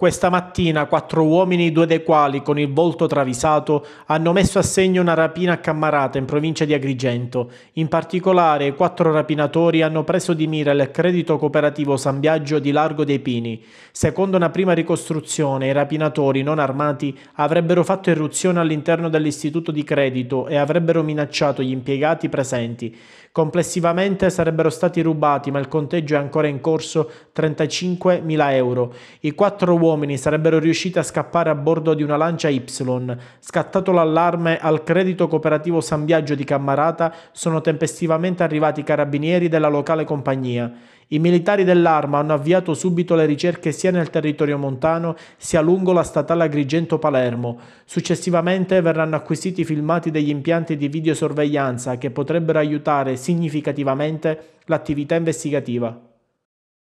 Questa mattina quattro uomini, due dei quali con il volto travisato, hanno messo a segno una rapina a Cammarata in provincia di Agrigento. In particolare, quattro rapinatori hanno preso di mira il credito cooperativo San Biagio di Largo dei Pini. Secondo una prima ricostruzione, i rapinatori non armati avrebbero fatto irruzione all'interno dell'istituto di credito e avrebbero minacciato gli impiegati presenti. Complessivamente sarebbero stati rubati, ma il conteggio è ancora in corso, 35.000 euro. I quattro uomini uomini sarebbero riusciti a scappare a bordo di una lancia Y. Scattato l'allarme al credito cooperativo San Biagio di Cammarata, sono tempestivamente arrivati i carabinieri della locale compagnia. I militari dell'arma hanno avviato subito le ricerche sia nel territorio montano sia lungo la statale Agrigento-Palermo. Successivamente verranno acquisiti i filmati degli impianti di videosorveglianza che potrebbero aiutare significativamente l'attività investigativa.